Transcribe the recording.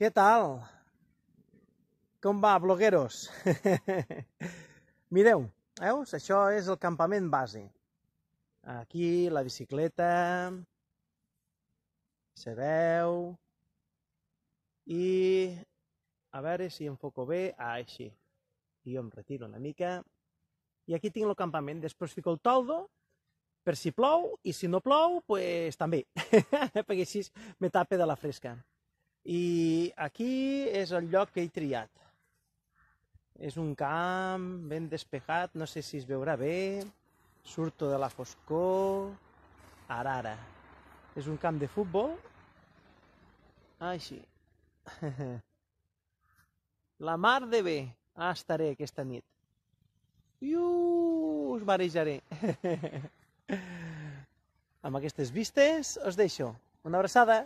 Què tal? Com va, blogueros? Mireu, veus? Això és el campament base. Aquí la bicicleta, se veu, i a veure si enfoco bé, ah, així. I jo em retiro una mica. I aquí tinc el campament. Després fico el toldo, per si plou, i si no plou, pues, també, perquè així me tape de la fresca. I aquí és el lloc que he triat. És un camp ben despejat, no sé si es veurà bé, surto de la foscor, ara, ara. És un camp de futbol, així. La mar de bé, ah, estaré aquesta nit. Iu, us marejaré. Amb aquestes vistes us deixo. Una abraçada.